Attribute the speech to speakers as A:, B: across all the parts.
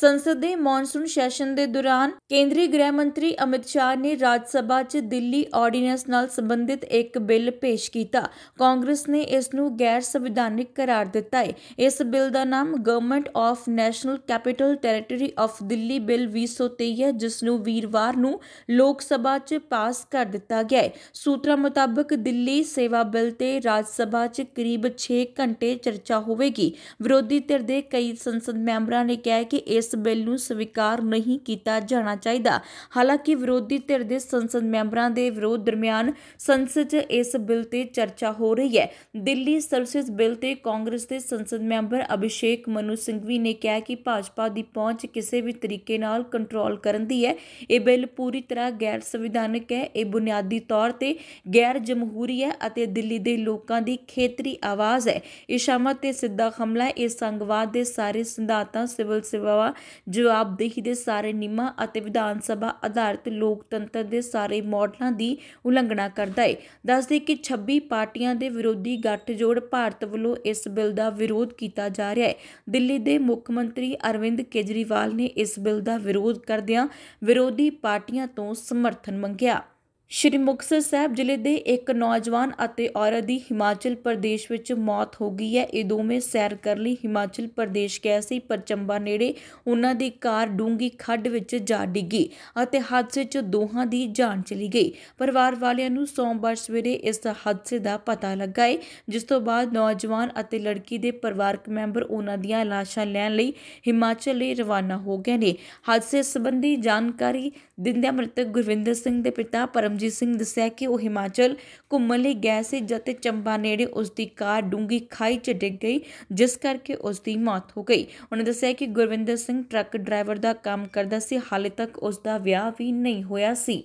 A: ਸੰਸਦ ਦੇ monsoon session ਦੇ ਦੌਰਾਨ ਕੇਂਦਰੀ ਗ੍ਰਹਿ ਮੰਤਰੀ ਅਮਿਤ ਸ਼ਾਹ ਨੇ ਰਾਜ ਸਭਾ 'ਚ ਦਿੱਲੀ ਆਰਡੀਨੈਂਸ ਨਾਲ ਸੰਬੰਧਿਤ ਇੱਕ ਬਿੱਲ ਪੇਸ਼ ਕੀਤਾ ਕਾਂਗਰਸ ਨੇ ਇਸ ਨੂੰ ਗੈਰ ਸੰਵਿਧਾਨਿਕ ਕਰਾਰ ਦਿੱਤਾ ਹੈ ਇਸ ਬਿੱਲ ਦਾ ਨਾਮ government of national capital territory of Delhi bill 2023 ਹੈ ਜਿਸ ਨੂੰ ਵੀਰਵਾਰ ਨੂੰ ਲੋਕ ਸਭਾ 'ਚ ਪਾਸ ਕਰ ਦਿੱਤਾ ਗਿਆ ਹੈ ਸੂਤਰਾਂ ਮੁਤਾਬਕ ਦਿੱਲੀ ਸੇਵਾ ਬਿੱਲ ਤੇ ਰਾਜ ਸਭਾ 'ਚ ਕਰੀਬ 6 ਘੰਟੇ ਚਰਚਾ ਹੋਵੇਗੀ ਵਿਰੋਧੀ ਧਿਰ ਦੇ ਕਈ ਸੰਸਦ ਮੈਂਬਰਾਂ ਨੇ ਕਿਹਾ ਕਿ ਇਸ ਇਸ ਬਿੱਲ ਨੂੰ ਸਵੀਕਾਰ ਨਹੀਂ ਕੀਤਾ ਜਾਣਾ ਚਾਹੀਦਾ ਹਾਲਾਂਕਿ ਵਿਰੋਧੀ ਧਿਰ ਦੇ ਸੰਸਦ ਮੈਂਬਰਾਂ ਦੇ ਵਿਰੋਧ ਦਰਮਿਆਨ ਸੰਸਦ 'ਚ ਇਸ ਬਿੱਲ ਤੇ ਚਰਚਾ ਹੋ ਰਹੀ ਹੈ ਦਿੱਲੀ ਸਰਵਿਸ ਬਿੱਲ ਤੇ ਕਾਂਗਰਸ ਦੇ ਸੰਸਦ ਮੈਂਬਰ ਅਭਿਸ਼ੇਕ ਮਨੂ ਸਿੰਘਵੀ ਨੇ ਕਿਹਾ ਕਿ ਭਾਜਪਾ ਦੀ ਪਹੁੰਚ ਕਿਸੇ ਵੀ ਤਰੀਕੇ ਨਾਲ ਕੰਟਰੋਲ ਕਰਨ ਦੀ ਹੈ ਇਹ ਬਿੱਲ ਪੂਰੀ ਤਰ੍ਹਾਂ ਗੈਰ ਸੰਵਿਧਾਨਕ ਹੈ ਇਹ ਬੁਨਿਆਦੀ ਤੌਰ ਤੇ ਗੈਰ ਜਮਹੂਰੀ ਹੈ ਅਤੇ ਦਿੱਲੀ ਦੇ ਲੋਕਾਂ ਦੀ ਖੇਤਰੀ ਆਵਾਜ਼ ਹੈ ਇਸ਼ਾਮਤ ਤੇ ਸਿੱਧਾ ਹਮਲਾ ਇਸ ਸੰਗਵਾਦ ਦੇ ਸਾਰੇ ਸਿਧਾਂਤਾਂ ਸਿਵਲ ਸੇਵਾ ਜਵਾਬਦੇਹੀ ਦੇ ਸਾਰੇ ਨਿਯਮਾਂ ਅਤੇ ਵਿਧਾਨ ਸਭਾ ਆਧਾਰਿਤ ਲੋਕਤੰਤਰ ਦੇ ਸਾਰੇ ਮਾਡਲਾਂ ਦੀ ਉਲੰਘਣਾ ਕਰਦਾ ਹੈ ਦੱਸਦੇ ਕਿ 26 ਪਾਰਟੀਆਂ ਦੇ ਵਿਰੋਧੀ ਗੱਠਜੋੜ ਭਾਰਤ ਵੱਲੋਂ ਇਸ ਬਿੱਲ ਦਾ ਵਿਰੋਧ ਕੀਤਾ ਜਾ ਰਿਹਾ ਹੈ ਦਿੱਲੀ ਦੇ ਮੁੱਖ ਮੰਤਰੀ ਅਰਵਿੰਦ ਕੇਜਰੀਵਾਲ ਨੇ ਇਸ ਬਿੱਲ ਦਾ ਵਿਰੋਧ ਕਰਦਿਆਂ ਵਿਰੋਧੀ ਪਾਰਟੀਆਂ ਤੋਂ ਸਮਰਥਨ ਮੰਗਿਆ ਸ਼੍ਰੀ ਮੁਕਤਸਰ ਸਾਹਿਬ ਜ਼ਿਲ੍ਹੇ ਦੇ ਇੱਕ ਨੌਜਵਾਨ ਅਤੇ ਔਰਤ ਦੀ ਹਿਮਾਚਲ ਪ੍ਰਦੇਸ਼ ਵਿੱਚ ਮੌਤ ਹੋ ਗਈ ਹੈ ਇਹ ਦੋਵੇਂ ਸੈਰ ਕਰਨ ਲਈ ਹਿਮਾਚਲ ਪ੍ਰਦੇਸ਼ ਗਏ ਸੀ ਪਰ ਚੰਬਾ ਨੇੜੇ ਉਹਨਾਂ ਦੀ ਕਾਰ ਡੂੰਗੀ ਖੱਡ ਵਿੱਚ ਜਾ ਡਿੱਗੀ ਅਤੇ ਹਾਦਸੇ 'ਚ ਦੋਹਾਂ ਦੀ ਜਾਨ ਚਲੀ ਗਈ ਪਰਿਵਾਰ ਵਾਲਿਆਂ ਨੂੰ ਸੋਮਵਾਰ ਸਵੇਰੇ ਇਸ ਹਾਦਸੇ ਦਾ ਪਤਾ ਲੱਗਾ ਹੈ ਜਿਸ ਤੋਂ ਬਾਅਦ ਨੌਜਵਾਨ ਅਤੇ ਲੜਕੀ ਦੇ ਪਰਿਵਾਰਕ ਮੈਂਬਰ ਉਹਨਾਂ ਦੀਆਂ ਲਾਸ਼ਾਂ ਲੈਣ ਲਈ ਹਿਮਾਚਲ ਲਈ ਰਵਾਨਾ ਹੋ ਗਏ ਨੇ ਹਾਦਸੇ ਸੰਬੰਧੀ ਜਾਣਕਾਰੀ ਦਿੰਦਿਆਂ ਮ੍ਰਿਤਕ ਗੁਰਵਿੰਦਰ ਸਿੰਘ ਦੇ ਪਿਤਾ ਪਰਮ ਪਰਮਜੀਤ ਸਿੰਘ ਦੱਸਿਆ ਕਿ ਉਹ ਹਿਮਾਚਲ ਘੁੰਮਣ ਲਈ ਗਿਆ ਸੀ ਜਦ ਚੰਬਾ ਨੇੜੇ ਉਸ ਦੀ ਕਾਰ ਡੂੰਗੀ ਖਾਈ 'ਚ ਡਿੱਗ ਗਈ ਜਿਸ ਕਰਕੇ ਉਸ ਦੀ ਮੌਤ ਹੋ ਗਈ ਉਹਨੇ ਦੱਸਿਆ ਕਿ ਗੁਰਵਿੰਦਰ ਸਿੰਘ ਟਰੱਕ ਡਰਾਈਵਰ ਦਾ ਕੰਮ ਕਰਦਾ ਸੀ ਹਾਲੇ ਤੱਕ ਉਸ ਦਾ ਵਿਆਹ ਵੀ ਨਹੀਂ ਹੋਇਆ ਸੀ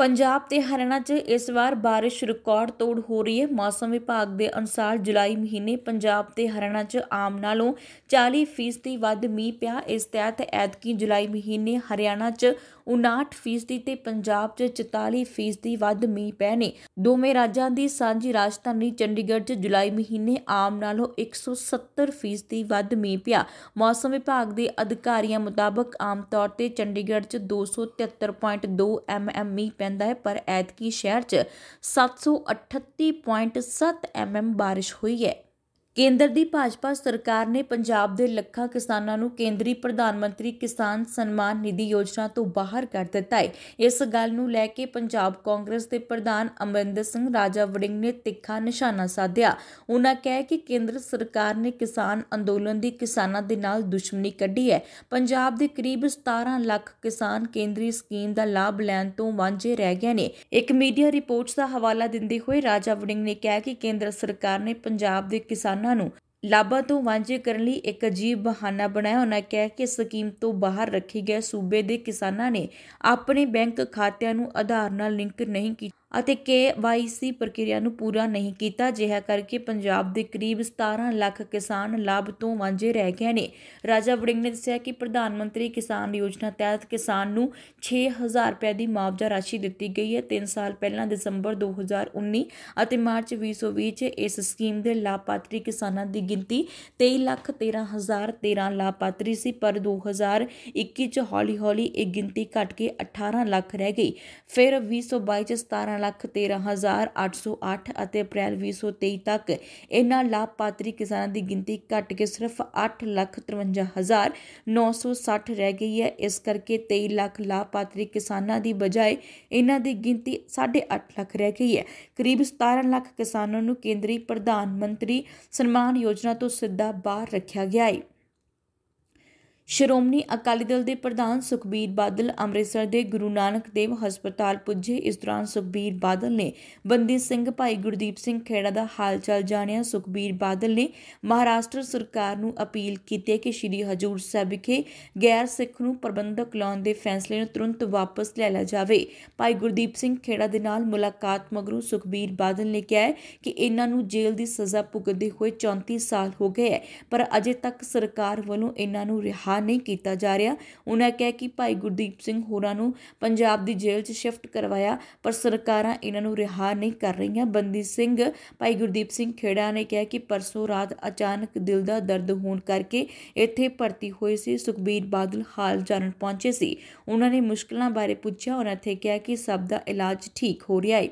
A: ਪੰਜਾਬ ਤੇ ਹਰਿਆਣਾ 'ਚ ਇਸ ਵਾਰ بارش ਰਿਕਾਰਡ ਤੋੜ ਹੋ ਰਹੀ ਹੈ ਮੌਸਮ ਵਿਭਾਗ ਦੇ ਅਨੁਸਾਰ ਜੁਲਾਈ ਮਹੀਨੇ ਪੰਜਾਬ ਤੇ ਹਰਿਆਣਾ 'ਚ ਆਮ ਨਾਲੋਂ 40% ਵੱਧ ਮੀਂਹ ਪਿਆ ਇਸ ਤਹਿਤ ਐਤਕੀ ਜੁਲਾਈ ਮਹੀਨੇ ਹਰਿਆਣਾ 'ਚ 59% ਤੇ ਪੰਜਾਬ 'ਚ 44% ਵੱਧ ਮੀਂਹ ਪਏ ਨੇ ਦੋਵੇਂ ਰਾਜਾਂ ਦੀ ਸਾਂਝੀ ਰਾਜਧਾਨੀ ਚੰਡੀਗੜ੍ਹ 'ਚ ਜੁਲਾਈ ਮਹੀਨੇ ਆਮ ਨਾਲੋਂ 170% ਵੱਧ ਮੀਂਹ ਪਿਆ ਮੌਸਮ ਵਿਭਾਗ ਦੇ ਅਧਿਕਾਰੀਆਂ ਮੁਤਾਬਕ ਆਮ ਤੌਰ ਤੇ ਚੰਡੀਗੜ੍ਹ 'ਚ 273.2 ਐਮਐਮ ਮੀਂਹ ਰਹਿੰਦਾ ਹੈ ਪਰ ਐਤਕੀ ਸ਼ਹਿਰ 'ਚ 738.7 ਐਮਐਮ ਬਾਰਿਸ਼ ਹੋਈ ਹੈ ਕੇਂਦਰ ਦੀ ਭਾਜਪਾ ਸਰਕਾਰ ਨੇ ਪੰਜਾਬ ਦੇ ਲੱਖਾਂ ਕਿਸਾਨਾਂ ਨੂੰ ਕੇਂਦਰੀ ਪ੍ਰਧਾਨ ਮੰਤਰੀ ਕਿਸਾਨ ਸਨਮਾਨ ਨਿਧੀ ਯੋਜਨਾ ਤੋਂ ਬਾਹਰ ਕਰ ਦਿੱਤਾ ਹੈ ਇਸ ਗੱਲ ਨੂੰ ਲੈ ਕੇ ਪੰਜਾਬ ਕਾਂਗਰਸ ਦੇ ਪ੍ਰਧਾਨ ਅਮਰਿੰਦਰ ਸਿੰਘ ਰਾਜਾ ਵੜਿੰਗ ਨੇ ਤਿੱਖਾ ਨਿਸ਼ਾਨਾ ਸਾਧਿਆ ਉਹਨਾਂ ਕਹਿ ਕਿ ਕੇਂਦਰ ਸਰਕਾਰ ਨੇ ਕਿਸਾਨ ਅੰਦੋਲਨ ਦੀ ਕਿਸਾਨਾਂ ਦੇ ਨਾਲ ਦੁਸ਼ਮਣੀ ਕੱਢੀ ਹੈ ਪੰਜਾਬ ਦੇ ਕਰੀਬ 17 ਲੱਖ ਕਿਸਾਨ ਕੇਂਦਰੀ ਸਕੀਮ ਦਾ ਲਾਭ ਲੈਣ ਤੋਂ ਵਾਂਝੇ ਰਹਿ ਗਏ ਨੇ ਇੱਕ ਮੀਡੀਆ ਰਿਪੋਰਟਸ ਦਾ ਹਵਾਲਾ ਦਿੰਦੇ ਹੋਏ ਰਾਜਾ ਵੜਿੰਗ ਨੇ ਕਿਹਾ ਕਿ ਕੇਂਦਰ ਸਰਕਾਰ ਨੇ ਪੰਜਾਬ ਦੇ ਕਿਸਾਨਾਂ ਉਹਨਾਂ ਨੂੰ ਲਾਭਾਂ ਤੋਂ ਵਾਂਝੇ ਕਰਨ ਲਈ ਇੱਕ ਅਜੀਬ ਬਹਾਨਾ ਬਣਾਇਆ ਉਹਨਾਂ ਕਹਿ ਕਿ ਸਕੀਮ ਤੋਂ ਬਾਹਰ ਰੱਖੇ ਗਏ ਸੂਬੇ ਦੇ ਕਿਸਾਨਾਂ ਨੇ ਆਪਣੇ ਬੈਂਕ ਖਾਤਿਆਂ ਨੂੰ ਆਧਾਰ ਨਾਲ ਲਿੰਕ ਨਹੀਂ ਕੀਤਾ ਅਤੇ ਕੇਵਾਈਸੀ ਪ੍ਰਕਿਰਿਆ ਨੂੰ ਪੂਰਾ ਨਹੀਂ ਕੀਤਾ ਜਿਹਾ ਕਰਕੇ ਪੰਜਾਬ ਦੇ ਕਰੀਬ 17 ਲੱਖ ਕਿਸਾਨ ਲਾਭ ਤੋਂ ਵਾਂਝੇ ਰਹਿ ਗਏ ਨੇ ਰਾਜਾ ਵੜਿੰਗ ਨੇ ਦੱਸਿਆ ਕਿ ਪ੍ਰਧਾਨ ਮੰਤਰੀ ਕਿਸਾਨ ਯੋਜਨਾ ਤਹਿਤ ਕਿਸਾਨ ਨੂੰ 6000 ਰੁਪਏ ਦੀ ਮੁਆਵਜ਼ਾ ਰਾਸ਼ੀ ਦਿੱਤੀ ਗਈ ਹੈ 3 ਸਾਲ ਪਹਿਲਾਂ ਦਸੰਬਰ 2019 ਅਤੇ ਮਾਰਚ 2020 ਚ ਇਸ ਸਕੀਮ ਦੇ ਲਾਭਪਾਤਰੀ ਕਿਸਾਨਾਂ ਦੀ ਗਿਣਤੀ 23 ਲੱਖ 13013 ਲਾਭਪਾਤਰੀ ਸੀ ਪਰ 2021 ਚ ਹੌਲੀ-ਹੌਲੀ ਇਹ ਗਿਣਤੀ ਘਟ ਕੇ 18 ਲੱਖ ਰਹਿ ਗਈ ਫਿਰ 2022 ਚ 17 ਲੱਖ 13808 ਅਤੇ ਅਪ੍ਰੈਲ 2023 ਤੱਕ ਇਹਨਾਂ ਲਾਭਪਾਤਰੀ ਕਿਸਾਨਾਂ ਦੀ ਗਿਣਤੀ ਘਟ ਕੇ ਸਿਰਫ 853960 ਰਹਿ ਗਈ ਹੈ ਇਸ ਕਰਕੇ 23 ਲੱਖ ਲਾਭਪਾਤਰੀ ਕਿਸਾਨਾਂ ਦੀ ਬਜਾਏ ਇਹਨਾਂ ਦੀ ਗਿਣਤੀ 8.5 ਲੱਖ ਰਹਿ ਗਈ ਹੈ ਕਰੀਬ 17 ਲੱਖ ਕਿਸਾਨਾਂ ਨੂੰ ਕੇਂਦਰੀ ਪ੍ਰਧਾਨ ਮੰਤਰੀ ਸਨਮਾਨ ਯੋਜਨਾ ਤੋਂ ਸਿੱਧਾ ਬਾਹਰ ਰੱਖਿਆ ਗਿਆ ਹੈ ਸ਼੍ਰੋਮਣੀ ਅਕਾਲੀ ਦਲ ਦੇ ਪ੍ਰਧਾਨ ਸੁਖਬੀਰ ਬਾਦਲ ਅੰਮ੍ਰਿਤਸਰ ਦੇ ਗੁਰੂ ਨਾਨਕ ਦੇਵ ਹਸਪਤਾਲ ਪੁੱਜੇ ਇਸ ਦੌਰਾਨ ਸੁਖਬੀਰ ਬਾਦਲ ਨੇ ਬੰਦੀ ਸਿੰਘ ਭਾਈ ਗੁਰਦੀਪ ਸਿੰਘ ਖੇੜਾ ਦਾ ਚਾਲ ਜਾਣਿਆ ਸੁਖਬੀਰ ਬਾਦਲ ਨੇ ਮਹਾਰਾਸ਼ਟਰ ਸਰਕਾਰ ਨੂੰ ਅਪੀਲ ਕੀਤੀ ਕਿ ਸ਼੍ਰੀ ਹਜੂਰ ਸਾਹਿਬ ਵਿਖੇ ਗੈਰ ਸਿੱਖ ਨੂੰ ਪ੍ਰਬੰਧਕ ਲਾਉਣ ਦੇ ਫੈਸਲੇ ਨੂੰ ਤੁਰੰਤ ਵਾਪਸ ਲੈ ਲਿਆ ਜਾਵੇ ਭਾਈ ਗੁਰਦੀਪ ਸਿੰਘ ਖੇੜਾ ਦੇ ਨਾਲ ਮੁਲਾਕਾਤ ਮਗਰੋਂ ਸੁਖਬੀਰ ਬਾਦਲ ਨੇ ਕਿਹਾ ਕਿ ਇਹਨਾਂ ਨੂੰ ਜੇਲ੍ਹ ਦੀ ਸਜ਼ਾ ਭੁਗਤਦੇ ਹੋਏ 34 ਸਾਲ ਹੋ ਗਏ ਪਰ ਅਜੇ ਤੱਕ ਸਰਕਾਰ ਵੱਲੋਂ ਇਹਨਾਂ ਨੂੰ ਰਿਹਾ ਸਨਮਾਨ ਨਹੀਂ ਕੀਤਾ ਜਾ ਰਿਹਾ ਉਹਨਾਂ ਕਹਿ ਕਿ ਭਾਈ ਗੁਰਦੀਪ ਸਿੰਘ ਹੋਰਾਂ ਨੂੰ ਪੰਜਾਬ ਦੀ ਜੇਲ੍ਹ 'ਚ ਸ਼ਿਫਟ ਕਰਵਾਇਆ ਪਰ ਸਰਕਾਰਾਂ ਇਹਨਾਂ ਨੂੰ ਰਿਹਾ ਨਹੀਂ ਕਰ ਰਹੀਆਂ ਬੰਦੀ ਸਿੰਘ ਭਾਈ ਗੁਰਦੀਪ ਸਿੰਘ ਖੇੜਾ ਨੇ ਕਿਹਾ ਕਿ ਪਰਸੋਂ ਰਾਤ ਅਚਾਨਕ ਦਿਲ ਦਾ ਦਰਦ ਹੋਣ ਕਰਕੇ ਇੱਥੇ ਭਰਤੀ ਹੋਏ ਸੀ ਸੁਖਬੀਰ ਬਾਦਲ ਹਾਲ ਜਾਣਨ ਪਹੁੰਚੇ ਸੀ ਉਹਨਾਂ ਨੇ ਮੁਸ਼ਕਲਾਂ ਬਾਰੇ ਪੁੱਛਿਆ ਉਹਨਾਂ ਨੇ ਕਿਹਾ ਕਿ ਸਭ ਦਾ ਇਲਾਜ ਠੀਕ ਹੋ ਰਿਹਾ ਹੈ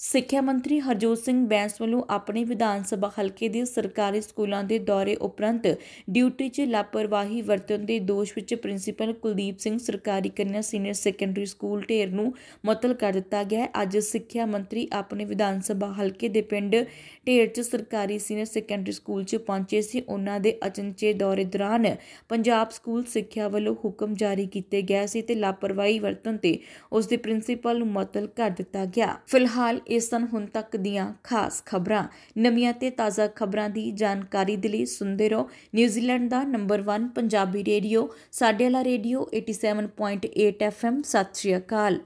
A: ਸਿੱਖਿਆ ਮੰਤਰੀ ਹਰਜੋਤ ਸਿੰਘ ਬੈਂਸ ਵੱਲੋਂ ਆਪਣੇ ਵਿਧਾਨ ਸਭਾ ਹਲਕੇ ਦੇ ਸਰਕਾਰੀ ਸਕੂਲਾਂ ਦੇ ਦੌਰੇ ਉਪਰੰਤ ਡਿਊਟੀ 'ਚ ਲਾਪਰਵਾਹੀ ਵਰਤਣ ਦੇ ਦੋਸ਼ ਵਿੱਚ ਪ੍ਰਿੰਸੀਪਲ ਕੁਲਦੀਪ ਸਿੰਘ ਸਰਕਾਰੀ ਕੰਨਿਆ ਸੀਨੀਅਰ ਸੈਕੰਡਰੀ ਸਕੂਲ ਢੇਰ ਨੂੰ ਮੁਅਤਲ ਕਰ ਦਿੱਤਾ ਗਿਆ ਹੈ ਅੱਜ ਸਿੱਖਿਆ ਮੰਤਰੀ ਆਪਣੇ ਵਿਧਾਨ ਸਭਾ ਹਲਕੇ ਦੇ ਪਿੰਡ ਢੇਰ 'ਚ ਸਰਕਾਰੀ ਸੀਨੀਅਰ ਸੈਕੰਡਰੀ ਸਕੂਲ 'ਚ ਪਹੁੰਚੇ ਸੀ ਉਹਨਾਂ ਦੇ ਅਚਨਚੇ ਦੌਰੇ ਦੌਰਾਨ ਪੰਜਾਬ ਸਕੂਲ ਸਿੱਖਿਆ ਵੱਲੋਂ ਹੁਕਮ ਜਾਰੀ ਕੀਤੇ ਗਏ ਸੀ ਤੇ ਲਾਪਰਵਾਹੀ ਵਰਤਣ ਤੇ ਉਸ ਦੇ ਪ੍ਰਿੰਸੀਪਲ ਨੂੰ ਮੁਅਤਲ ਕਰ ਦਿੱਤਾ ਗਿਆ ਫਿਲਹਾਲ ਇਸ ਸਨ ਹੁਣ ਤੱਕ ਦੀਆਂ ਖਾਸ ਖਬਰਾਂ ਨਵੀਆਂ ਤੇ ਤਾਜ਼ਾ ਖਬਰਾਂ ਦੀ ਜਾਣਕਾਰੀ ਦੇ ਲਈ ਸੁਣਦੇ ਰਹੋ ਨਿਊਜ਼ੀਲੈਂਡ ਦਾ ਨੰਬਰ 1 ਪੰਜਾਬੀ ਰੇਡੀਓ ਸਾਡੇ ਵਾਲਾ ਰੇਡੀਓ 87.8 FM ਸਤਿ ਸ਼੍ਰੀ ਅਕਾਲ